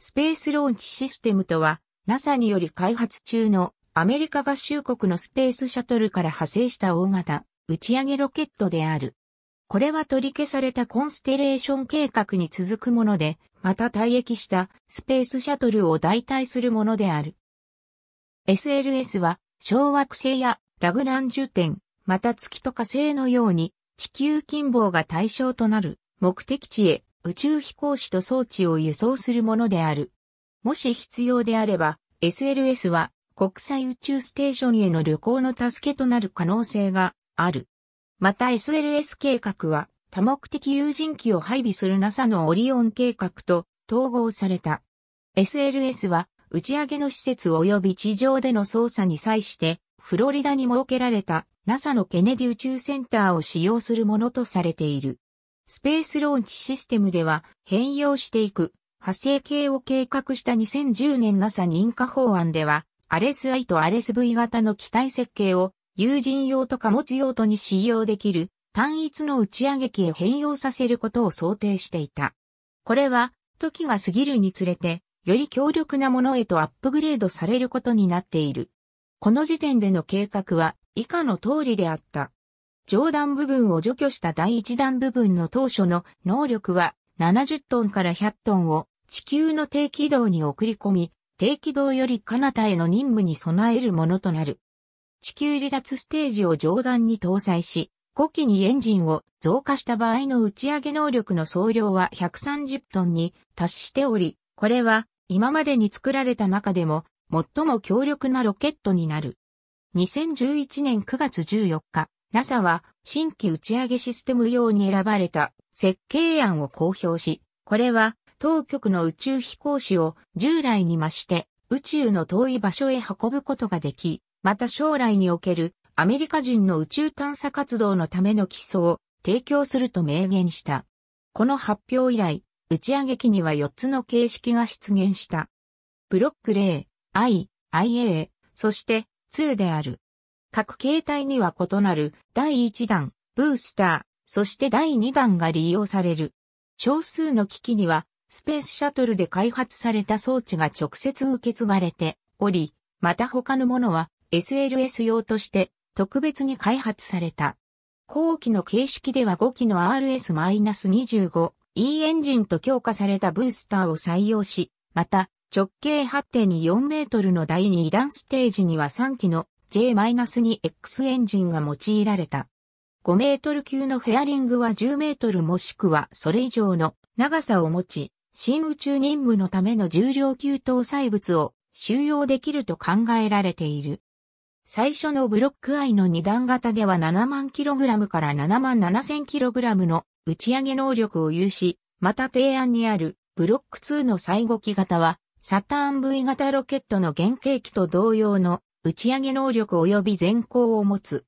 スペースローンチシステムとは、NASA により開発中のアメリカ合衆国のスペースシャトルから派生した大型打ち上げロケットである。これは取り消されたコンステレーション計画に続くもので、また退役したスペースシャトルを代替するものである。SLS は小惑星やラグランジュ点、また月と火星のように地球近傍が対象となる目的地へ宇宙飛行士と装置を輸送するものである。もし必要であれば、SLS は国際宇宙ステーションへの旅行の助けとなる可能性がある。また SLS 計画は多目的有人機を配備する NASA のオリオン計画と統合された。SLS は打ち上げの施設及び地上での操作に際してフロリダに設けられた NASA のケネディ宇宙センターを使用するものとされている。スペースローンチシステムでは変容していく派生系を計画した2010年 NASA 認可法案では、アレス i とアレス v 型の機体設計を有人用と貨物用途に使用できる単一の打ち上げ機へ変容させることを想定していた。これは、時が過ぎるにつれて、より強力なものへとアップグレードされることになっている。この時点での計画は以下の通りであった。上段部分を除去した第一段部分の当初の能力は70トンから100トンを地球の低軌道に送り込み、低軌道より彼方への任務に備えるものとなる。地球離脱ステージを上段に搭載し、5機にエンジンを増加した場合の打ち上げ能力の総量は130トンに達しており、これは今までに作られた中でも最も強力なロケットになる。2011年9月14日、NASA は新規打ち上げシステム用に選ばれた設計案を公表し、これは当局の宇宙飛行士を従来に増して宇宙の遠い場所へ運ぶことができ、また将来におけるアメリカ人の宇宙探査活動のための基礎を提供すると明言した。この発表以来、打ち上げ機には4つの形式が出現した。ブロック0、I、IA、そして2である。各形態には異なる第1弾、ブースター、そして第2弾が利用される。少数の機器には、スペースシャトルで開発された装置が直接受け継がれており、また他のものは SLS 用として特別に開発された。後期の形式では5機の RS-25E エンジンと強化されたブースターを採用し、また直径8.4メートルの第2弾ステージには3機の J-2X エンジンが用いられた。5メートル級のフェアリングは10メートルもしくはそれ以上の長さを持ち、新宇宙任務のための重量級搭載物を収容できると考えられている。最初のブロック I の2段型では7万キログラムから7万7グラムの打ち上げ能力を有し、また提案にあるブロック2の最後期型はサターン V 型ロケットの原型機と同様の打ち上げ能力及び全高を持つ。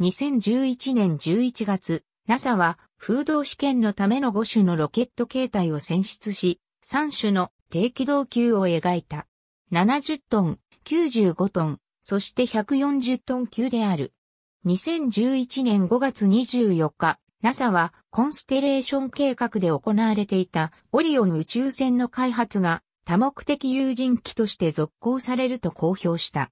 2011年11月、NASA は風洞試験のための5種のロケット形態を選出し、3種の低軌道級を描いた。70トン、95トン、そして140トン級である。2011年5月24日、NASA はコンステレーション計画で行われていたオリオン宇宙船の開発が多目的有人機として続行されると公表した。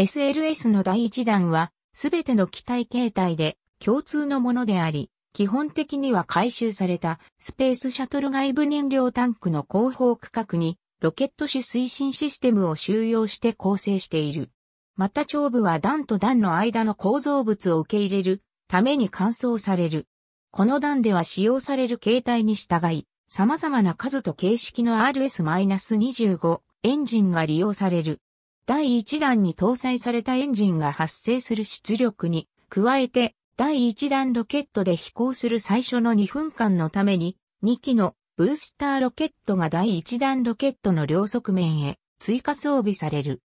SLS の第1弾は、すべての機体形態で共通のものであり、基本的には回収されたスペースシャトル外部燃料タンクの後方区画にロケット種推進システムを収容して構成している。また長部は段と段の間の構造物を受け入れるために乾燥される。この段では使用される形態に従い、様々な数と形式の RS-25 エンジンが利用される。第1弾に搭載されたエンジンが発生する出力に、加えて、第1弾ロケットで飛行する最初の2分間のために、2機のブースターロケットが第1弾ロケットの両側面へ追加装備される。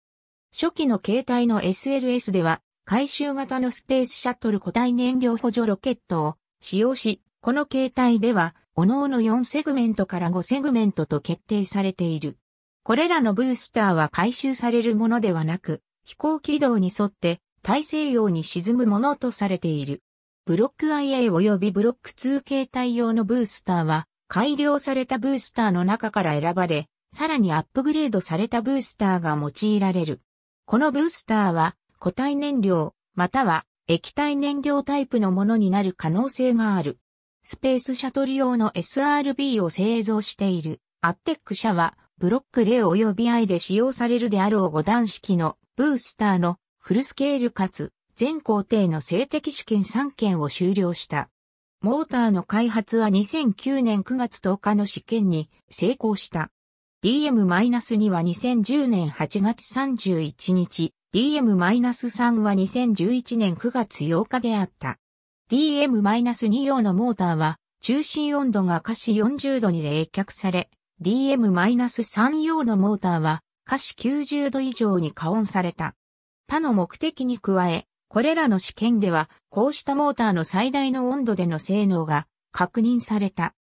初期の携帯の SLS では、回収型のスペースシャトル固体燃料補助ロケットを使用し、この携帯では、各々4セグメントから5セグメントと決定されている。これらのブースターは回収されるものではなく、飛行軌道に沿って大西洋に沈むものとされている。ブロック IA 及びブロック2形態用のブースターは、改良されたブースターの中から選ばれ、さらにアップグレードされたブースターが用いられる。このブースターは、固体燃料、または液体燃料タイプのものになる可能性がある。スペースシャトル用の SRB を製造しているアッテック社はブロック例及び I で使用されるであろう5段式のブースターのフルスケールかつ全工程の静的試験3件を終了した。モーターの開発は2009年9月10日の試験に成功した。DM-2 は2010年8月31日、DM-3 は2011年9月8日であった。DM-2 用のモーターは中心温度が下肢40度に冷却され、DM-3 用のモーターは、下肢90度以上に加温された。他の目的に加え、これらの試験では、こうしたモーターの最大の温度での性能が確認された。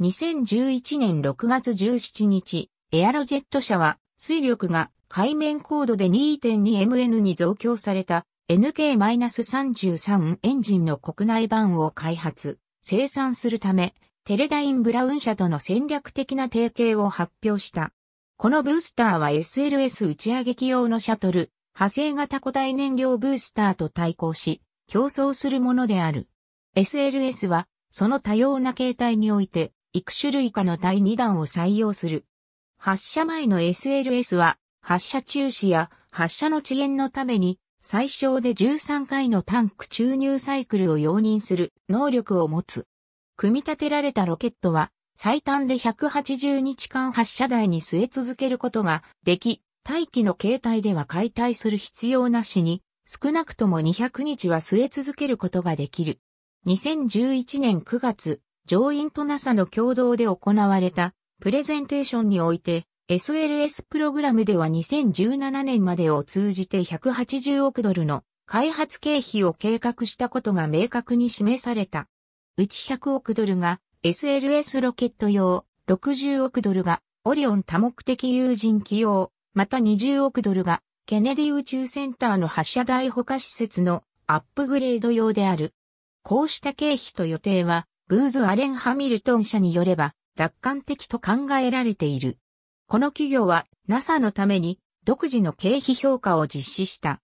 2011年6月17日、エアロジェット社は、水力が海面高度で 2.2MN に増強された NK-33 エンジンの国内版を開発、生産するため、テレダイン・ブラウン社との戦略的な提携を発表した。このブースターは SLS 打ち上げ機用のシャトル、派生型固体燃料ブースターと対抗し、競争するものである。SLS は、その多様な形態において、幾種類かの第2弾を採用する。発射前の SLS は、発射中止や発射の遅延のために、最小で13回のタンク注入サイクルを容認する能力を持つ。組み立てられたロケットは、最短で180日間発射台に据え続けることができ、大気の形態では解体する必要なしに、少なくとも200日は据え続けることができる。2011年9月、上院と NASA の共同で行われたプレゼンテーションにおいて、SLS プログラムでは2017年までを通じて180億ドルの開発経費を計画したことが明確に示された。うち100億ドルが SLS ロケット用、60億ドルがオリオン多目的有人機用、また20億ドルがケネディ宇宙センターの発射台保管施設のアップグレード用である。こうした経費と予定は、ブーズ・アレン・ハミルトン社によれば、楽観的と考えられている。この企業は NASA のために独自の経費評価を実施した。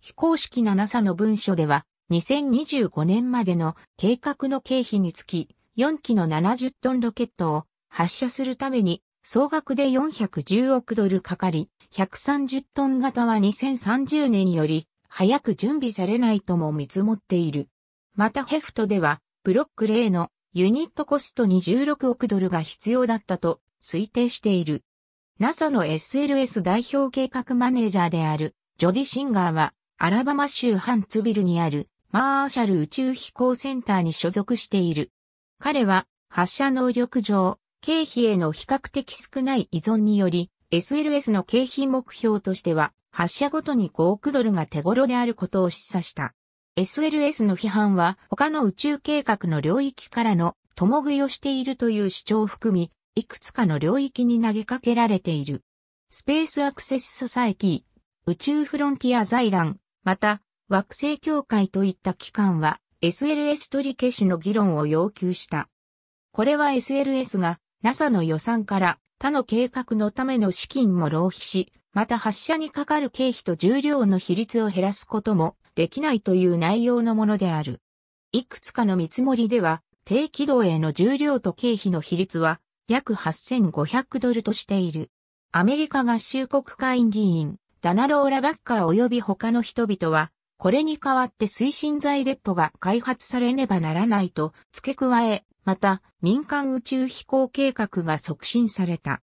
非公式な NASA の文書では、2025年までの計画の経費につき、4機の70トンロケットを発射するために、総額で410億ドルかかり、130トン型は2030年より早く準備されないとも見積もっている。またヘフトでは、ブロック例のユニットコストに16億ドルが必要だったと推定している。NASA の SLS 代表計画マネージャーであるジョディ・シンガーは、アラバマ州ハンツビルにあるマーシャル宇宙飛行センターに所属している。彼は発射能力上、経費への比較的少ない依存により、SLS の経費目標としては、発射ごとに5億ドルが手頃であることを示唆した。SLS の批判は他の宇宙計画の領域からの共食いをしているという主張を含み、いくつかの領域に投げかけられている。スペースアクセスソサエティ、宇宙フロンティア財団、また惑星協会といった機関は SLS 取り消しの議論を要求した。これは SLS が NASA の予算から他の計画のための資金も浪費し、また発射にかかる経費と重量の比率を減らすこともできないという内容のものである。いくつかの見積もりでは、低軌道への重量と経費の比率は約8500ドルとしている。アメリカ合衆国会議員、ダナローラ・バッカー及び他の人々は、これに代わって推進剤デポが開発されねばならないと付け加え、また民間宇宙飛行計画が促進された。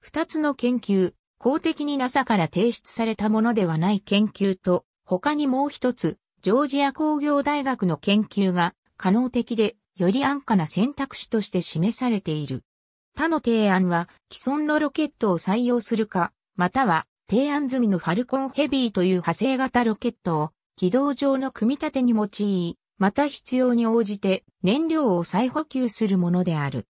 二つの研究、公的に NASA から提出されたものではない研究と、他にもう一つ、ジョージア工業大学の研究が可能的で、より安価な選択肢として示されている。他の提案は、既存のロケットを採用するか、または、提案済みのファルコンヘビーという派生型ロケットを軌道上の組み立てに用い、また必要に応じて燃料を再補給するものである。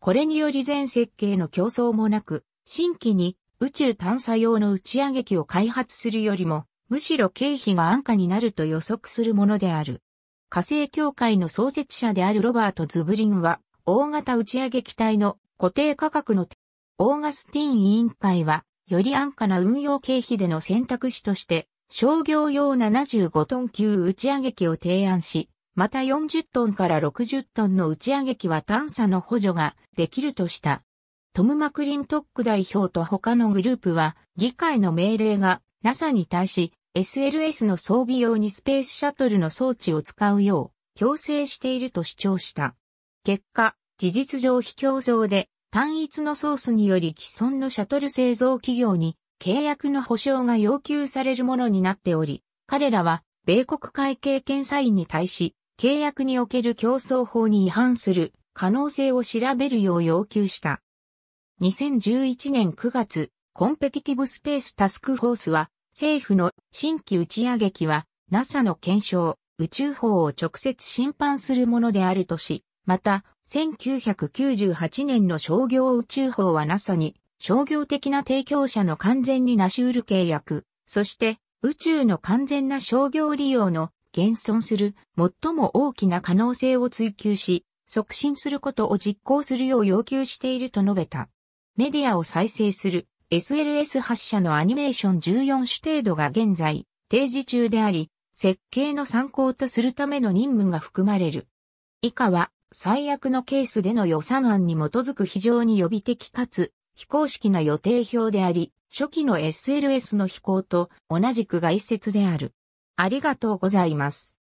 これにより全設計の競争もなく、新規に宇宙探査用の打ち上げ機を開発するよりも、むしろ経費が安価になると予測するものである。火星協会の創設者であるロバート・ズブリンは、大型打ち上げ機体の固定価格のオーガスティーン委員会は、より安価な運用経費での選択肢として、商業用75トン級打ち上げ機を提案し、また40トンから60トンの打ち上げ機は探査の補助ができるとした。トム・マクリントック代表と他のグループは、議会の命令が NASA に対し、SLS の装備用にスペースシャトルの装置を使うよう強制していると主張した。結果、事実上非競争で単一のソースにより既存のシャトル製造企業に契約の保証が要求されるものになっており、彼らは米国会計検査院に対し、契約における競争法に違反する可能性を調べるよう要求した。2011年9月、コンペティティブスペースタスクフォースは、政府の新規打ち上げ機は、NASA の検証、宇宙法を直接審判するものであるとし、また、1998年の商業宇宙法は NASA に商業的な提供者の完全になし得る契約、そして宇宙の完全な商業利用の現存する最も大きな可能性を追求し、促進することを実行するよう要求していると述べた。メディアを再生する SLS 発射のアニメーション14種程度が現在提示中であり、設計の参考とするための任務が含まれる。以下は最悪のケースでの予算案に基づく非常に予備的かつ非公式な予定表であり、初期の SLS の飛行と同じく概説である。ありがとうございます。